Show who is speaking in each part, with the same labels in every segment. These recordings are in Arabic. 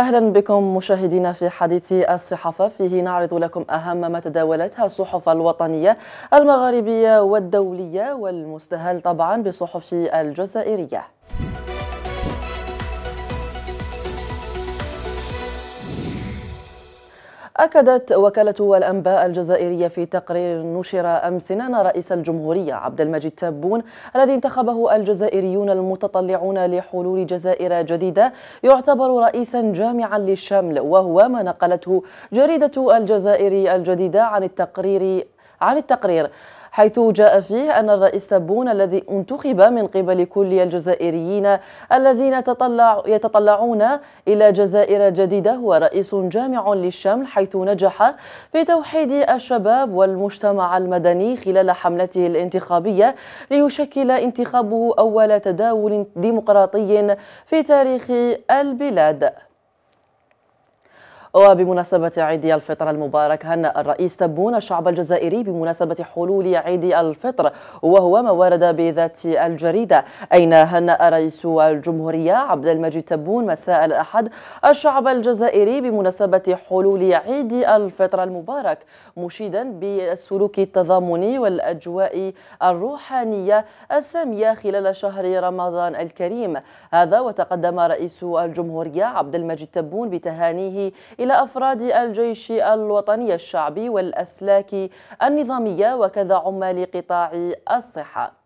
Speaker 1: أهلا بكم مشاهدينا في حديث الصحافة فيه نعرض لكم أهم ما تداولتها الصحف الوطنية المغاربية والدولية والمستهل طبعا بصحف الجزائرية أكدت وكالة الأنباء الجزائرية في تقرير نشر أمس أن رئيس الجمهورية عبد المجيد تبون الذي انتخبه الجزائريون المتطلعون لحلول جزائر جديدة يعتبر رئيسا جامعا للشمل وهو ما نقلته جريدة الجزائر الجديدة عن التقرير عن التقرير حيث جاء فيه أن الرئيس بون الذي انتخب من قبل كل الجزائريين الذين تطلع يتطلعون إلى جزائر جديدة هو رئيس جامع للشمل حيث نجح في توحيد الشباب والمجتمع المدني خلال حملته الانتخابية ليشكل انتخابه أول تداول ديمقراطي في تاريخ البلاد وبمناسبة عيد الفطر المبارك هنأ الرئيس تبون الشعب الجزائري بمناسبة حلول عيد الفطر وهو ما ورد بذات الجريدة أين هنأ رئيس الجمهورية عبد المجيد تبون مساء الأحد الشعب الجزائري بمناسبة حلول عيد الفطر المبارك مشيدا بالسلوك التضامني والأجواء الروحانية السامية خلال شهر رمضان الكريم هذا وتقدم رئيس الجمهورية عبد المجيد تبون بتهانيه إلى أفراد الجيش الوطني الشعبي والأسلاك النظامية وكذا عمال قطاع الصحة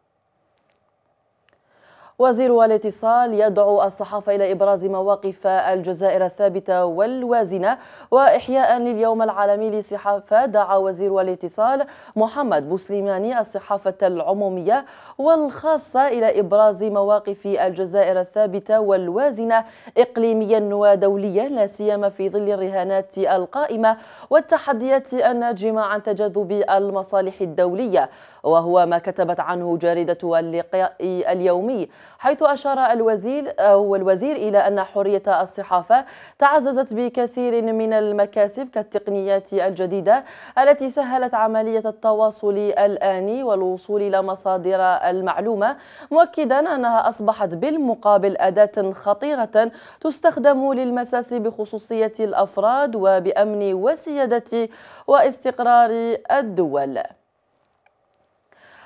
Speaker 1: وزير الاتصال يدعو الصحافة إلى إبراز مواقف الجزائر الثابتة والوازنة وإحياء لليوم العالمي للصحافة دعا وزير الاتصال محمد بوسليماني الصحافة العمومية والخاصة إلى إبراز مواقف الجزائر الثابتة والوازنة إقليميا ودوليا لا سيما في ظل الرهانات القائمة والتحديات الناجمة عن تجاذب المصالح الدولية وهو ما كتبت عنه جريدة اللقاء اليومي حيث أشار الوزير أو الوزير إلى أن حرية الصحافة تعززت بكثير من المكاسب كالتقنيات الجديدة التي سهلت عملية التواصل الآني والوصول إلى مصادر المعلومة مؤكدا أنها أصبحت بالمقابل أداة خطيرة تستخدم للمساس بخصوصية الأفراد وبأمن وسيادة واستقرار الدول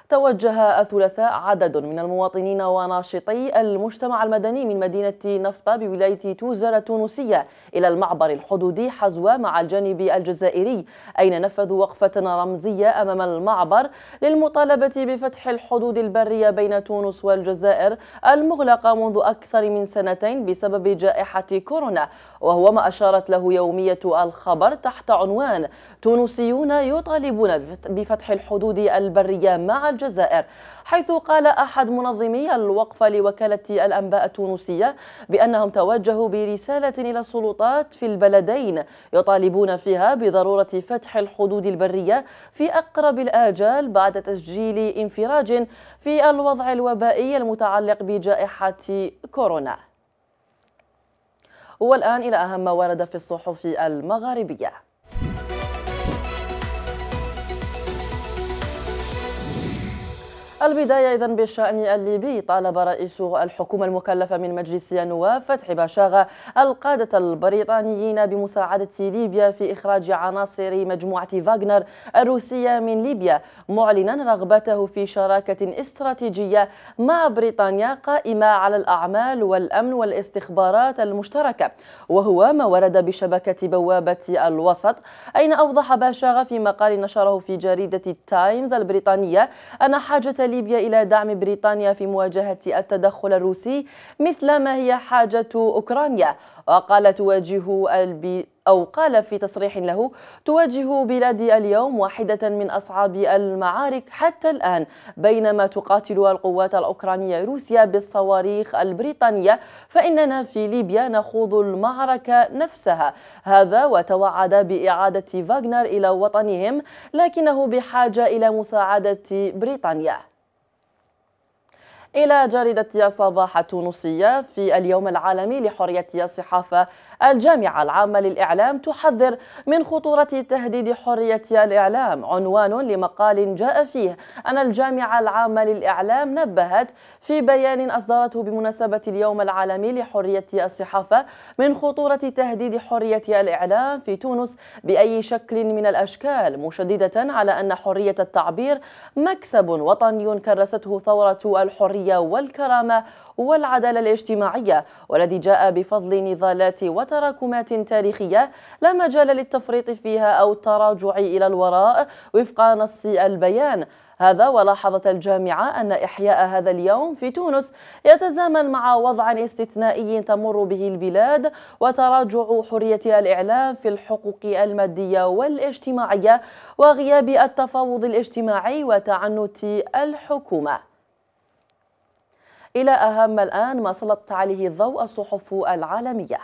Speaker 1: توجه الثلاثاء عدد من المواطنين وناشطي المجتمع المدني من مدينة نفطة بولاية توزر التونسية إلى المعبر الحدودي حزوة مع الجانب الجزائري أين نفذوا وقفة رمزية أمام المعبر للمطالبة بفتح الحدود البرية بين تونس والجزائر المغلقة منذ أكثر من سنتين بسبب جائحة كورونا وهو ما أشارت له يومية الخبر تحت عنوان تونسيون يطالبون بفتح الحدود البرية مع الجزائر حيث قال أحد منظمي الوقفة لوكالة الأنباء التونسية بأنهم توجهوا برسالة إلى السلطات في البلدين يطالبون فيها بضرورة فتح الحدود البرية في أقرب الآجال بعد تسجيل انفراج في الوضع الوبائي المتعلق بجائحة كورونا والآن إلى أهم ما ورد في الصحف المغاربية البداية إذا بالشأن الليبي طالب رئيس الحكومة المكلفة من مجلس النواب فتحي باشاغا القادة البريطانيين بمساعدة ليبيا في إخراج عناصر مجموعة فاغنر الروسية من ليبيا معلنا رغبته في شراكة استراتيجية مع بريطانيا قائمة على الأعمال والأمن والاستخبارات المشتركة وهو ما ورد بشبكة بوابة الوسط أين أوضح باشاغا في مقال نشره في جريدة التايمز البريطانية أن حاجة ليبيا إلى دعم بريطانيا في مواجهة التدخل الروسي مثل ما هي حاجة أوكرانيا وقال تواجه البي أو قال في تصريح له تواجه بلادي اليوم واحدة من أصعب المعارك حتى الآن بينما تقاتل القوات الأوكرانية روسيا بالصواريخ البريطانية فإننا في ليبيا نخوض المعركة نفسها هذا وتوعد بإعادة فاغنر إلى وطنهم لكنه بحاجة إلى مساعدة بريطانيا إلى جريدة صباح التونسية في اليوم العالمي لحرية الصحافة الجامعة العامة للإعلام تحذر من خطورة تهديد حرية الإعلام عنوان لمقال جاء فيه أن الجامعة العامة للإعلام نبهت في بيان أصدرته بمناسبة اليوم العالمي لحرية الصحافة من خطورة تهديد حرية الإعلام في تونس بأي شكل من الأشكال مشددة على أن حرية التعبير مكسب وطني كرسته ثورة الحرية الحرية والكرامة والعدالة الاجتماعية والذي جاء بفضل نضالات وتراكمات تاريخية لا مجال للتفريط فيها أو التراجع إلى الوراء وفق نص البيان هذا ولاحظت الجامعة أن إحياء هذا اليوم في تونس يتزامن مع وضع استثنائي تمر به البلاد وتراجع حرية الإعلام في الحقوق المادية والاجتماعية وغياب التفاوض الاجتماعي وتعنت الحكومة إلى أهم الآن ما سلطت عليه الضوء الصحف العالمية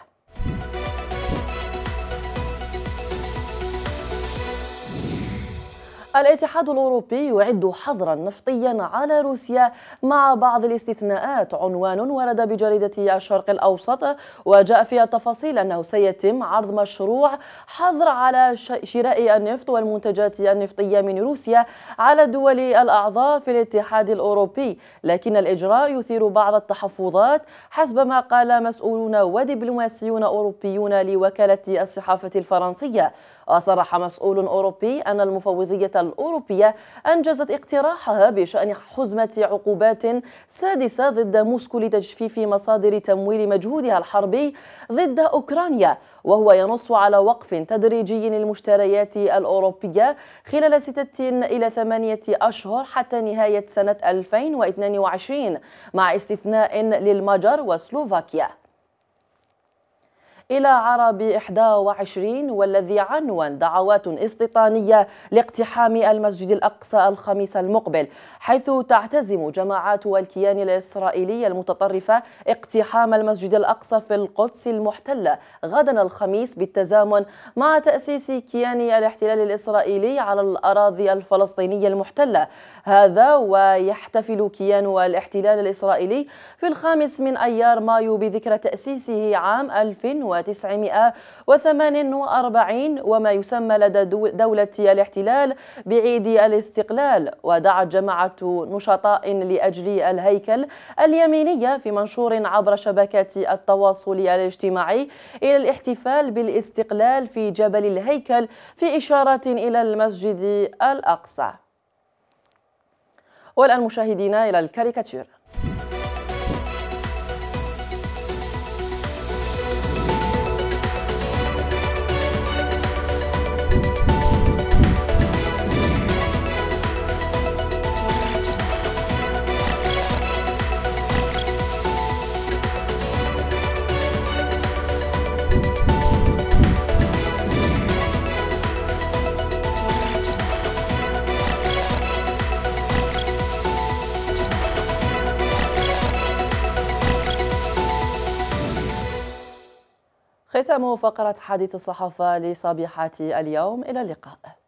Speaker 1: الاتحاد الأوروبي يعد حظرا نفطيا على روسيا مع بعض الاستثناءات عنوان ورد بجريدة الشرق الأوسط وجاء فيها التفاصيل أنه سيتم عرض مشروع حظر على شراء النفط والمنتجات النفطية من روسيا على الدول الأعضاء في الاتحاد الأوروبي لكن الإجراء يثير بعض التحفظات حسب ما قال مسؤولون ودبلوماسيون أوروبيون لوكالة الصحافة الفرنسية وصرح مسؤول أوروبي أن المفوضية الأوروبية أنجزت اقتراحها بشأن حزمة عقوبات سادسة ضد موسكو لتجفيف مصادر تمويل مجهودها الحربي ضد أوكرانيا وهو ينص على وقف تدريجي للمشتريات الأوروبية خلال ستة إلى ثمانية أشهر حتى نهاية سنة 2022 مع استثناء للمجر وسلوفاكيا إلى عرب 21 والذي عنون دعوات استيطانية لاقتحام المسجد الأقصى الخميس المقبل حيث تعتزم جماعات والكيان الإسرائيلي المتطرفة اقتحام المسجد الأقصى في القدس المحتلة غدا الخميس بالتزامن مع تأسيس كيان الاحتلال الإسرائيلي على الأراضي الفلسطينية المحتلة هذا ويحتفل كيان الاحتلال الإسرائيلي في الخامس من أيار مايو بذكرى تأسيسه عام 1900 1948 وما يسمى لدى دولة الاحتلال بعيد الاستقلال ودعت جماعة نشطاء لأجل الهيكل اليمينية في منشور عبر شبكات التواصل الاجتماعي إلى الاحتفال بالاستقلال في جبل الهيكل في إشارة إلى المسجد الأقصى والآن مشاهدينا إلى الكاريكاتير ختام فقرة حديث الصحافة لصبيحة اليوم إلى اللقاء